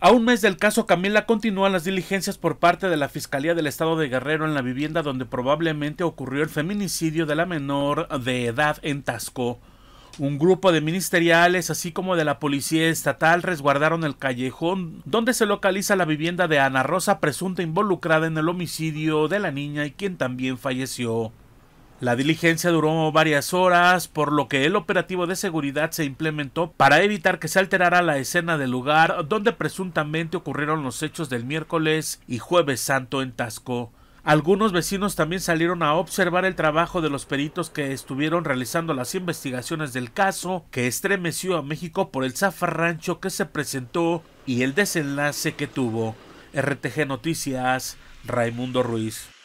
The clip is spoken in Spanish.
A un mes del caso Camila continúan las diligencias por parte de la Fiscalía del Estado de Guerrero en la vivienda donde probablemente ocurrió el feminicidio de la menor de edad en Tasco. Un grupo de ministeriales, así como de la policía estatal, resguardaron el callejón donde se localiza la vivienda de Ana Rosa, presunta involucrada en el homicidio de la niña y quien también falleció. La diligencia duró varias horas, por lo que el operativo de seguridad se implementó para evitar que se alterara la escena del lugar donde presuntamente ocurrieron los hechos del miércoles y jueves santo en Tasco. Algunos vecinos también salieron a observar el trabajo de los peritos que estuvieron realizando las investigaciones del caso, que estremeció a México por el zafarrancho que se presentó y el desenlace que tuvo. RTG Noticias, Raimundo Ruiz.